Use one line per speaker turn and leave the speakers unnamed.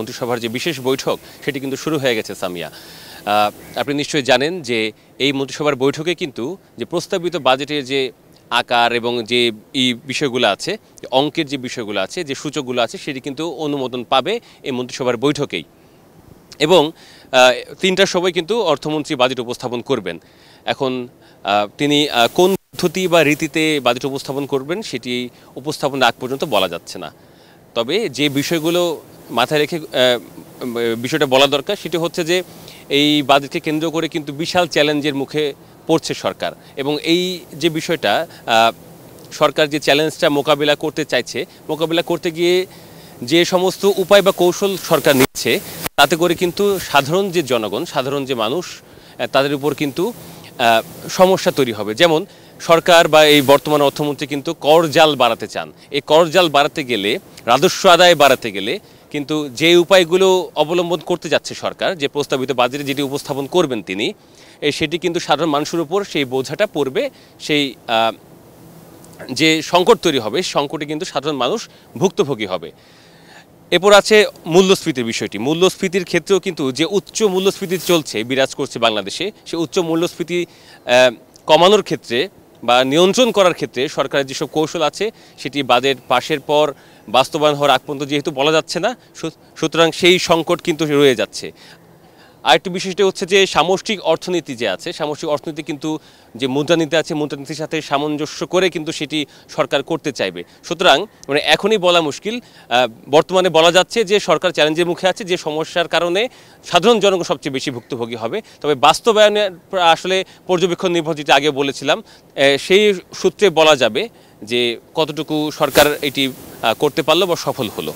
মন্ত্রিসভার যে বিশেষ বৈঠক সেটি কিন্তু শুরু হয়ে গেছে সামিয়া আপনি নিশ্চয়ই জানেন যে এই মন্ত্রিসভার বৈঠকে কিন্তু যে প্রস্তাবিত বাজেটের যে আকার এবং যে এই বিষয়গুলো আছে অঙ্কের যে বিষয়গুলো আছে যে সূচকগুলো আছে সেটি কিন্তু অনুমোদন পাবে এই মন্ত্রিসভার বৈঠকেই এবং তিনটার সময় কিন্তু অর্থমন্ত্রী বাজেট উপস্থাপন করবেন এখন তিনি কোন পদ্ধতি বা রীতিতে বাজেট উপস্থাপন করবেন সেটি উপস্থাপন আগ পর্যন্ত বলা যাচ্ছে না তবে যে বিষয়গুলো মাথায় রেখে বিষয়টা বলা দরকার সেটি হচ্ছে যে এই বাজেটকে কেন্দ্র করে কিন্তু বিশাল চ্যালেঞ্জের মুখে পড়ছে সরকার এবং এই যে বিষয়টা সরকার যে চ্যালেঞ্জটা মোকাবিলা করতে চাইছে মোকাবিলা করতে গিয়ে যে সমস্ত উপায় বা কৌশল সরকার নিচ্ছে তাতে করে কিন্তু সাধারণ যে জনগণ সাধারণ যে মানুষ তাদের উপর কিন্তু সমস্যা তৈরি হবে যেমন সরকার বা এই বর্তমান অর্থমন্ত্রী কিন্তু কর জাল বাড়াতে চান এই কর জাল বাড়াতে গেলে রাজস্ব আদায় বাড়াতে গেলে কিন্তু যে উপায়গুলো অবলম্বন করতে যাচ্ছে সরকার যে প্রস্তাবিত বাজেটে যেটি উপস্থাপন করবেন তিনি সেটি কিন্তু সাধারণ মানুষের উপর সেই বোঝাটা পড়বে সেই যে সংকট তৈরি হবে সংকটে কিন্তু সাধারণ মানুষ ভুক্তভোগী হবে এরপর আছে মূল্যস্ফীতির বিষয়টি মূল্যস্ফীতির ক্ষেত্রেও কিন্তু যে উচ্চ মূল্যস্ফীতি চলছে বিরাজ করছে বাংলাদেশে সে উচ্চ মূল্যস্ফীতি কমানোর ক্ষেত্রে বা নিয়ন্ত্রণ করার ক্ষেত্রে সরকারের যেসব কৌশল আছে সেটি বাদের পাশের পর বাস্তবায়ন হওয়ার আগ পর্যন্ত যেহেতু বলা যাচ্ছে না সুতরাং সেই সংকট কিন্তু রয়ে যাচ্ছে আরেকটি বিশিষ্ট হচ্ছে যে সামষ্টিক অর্থনীতি যে আছে সামষ্টিক অর্থনীতি কিন্তু যে মুদ্রানীতি আছে মুদ্রানীতির সাথে সামঞ্জস্য করে কিন্তু সেটি সরকার করতে চাইবে সুতরাং মানে এখনই বলা মুশকিল বর্তমানে বলা যাচ্ছে যে সরকার চ্যালেঞ্জের মুখে আছে যে সমস্যার কারণে সাধারণ জনগণ সবচেয়ে বেশি ভুক্তভোগী হবে তবে বাস্তবায়নে আসলে পর্যবেক্ষণ নির্ভর যেটা আগে বলেছিলাম সেই সূত্রে বলা যাবে যে কতটুকু সরকার এটি করতে পারলো বা সফল হলো